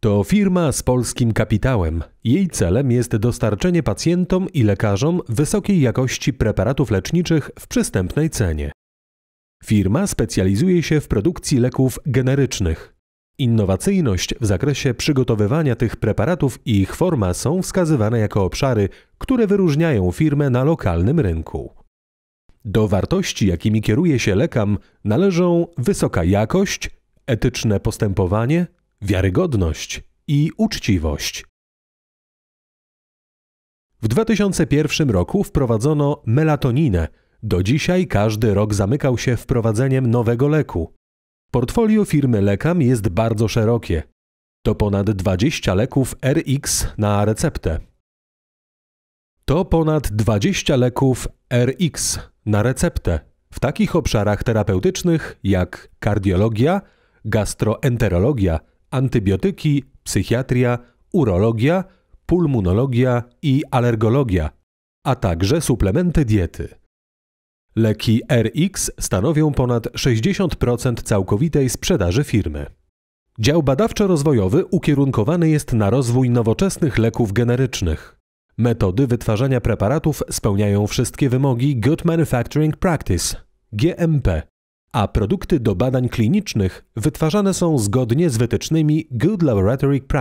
To firma z polskim kapitałem. Jej celem jest dostarczenie pacjentom i lekarzom wysokiej jakości preparatów leczniczych w przystępnej cenie. Firma specjalizuje się w produkcji leków generycznych. Innowacyjność w zakresie przygotowywania tych preparatów i ich forma są wskazywane jako obszary, które wyróżniają firmę na lokalnym rynku. Do wartości, jakimi kieruje się lekam, należą wysoka jakość, etyczne postępowanie, wiarygodność i uczciwość. W 2001 roku wprowadzono melatoninę. Do dzisiaj każdy rok zamykał się wprowadzeniem nowego leku. Portfolio firmy Lekam jest bardzo szerokie. To ponad 20 leków RX na receptę. To ponad 20 leków RX na receptę w takich obszarach terapeutycznych jak kardiologia, gastroenterologia, antybiotyki, psychiatria, urologia, pulmonologia i alergologia, a także suplementy diety. Leki RX stanowią ponad 60% całkowitej sprzedaży firmy. Dział badawczo-rozwojowy ukierunkowany jest na rozwój nowoczesnych leków generycznych. Metody wytwarzania preparatów spełniają wszystkie wymogi Good Manufacturing Practice GMP a produkty do badań klinicznych wytwarzane są zgodnie z wytycznymi Good Laboratory Practice.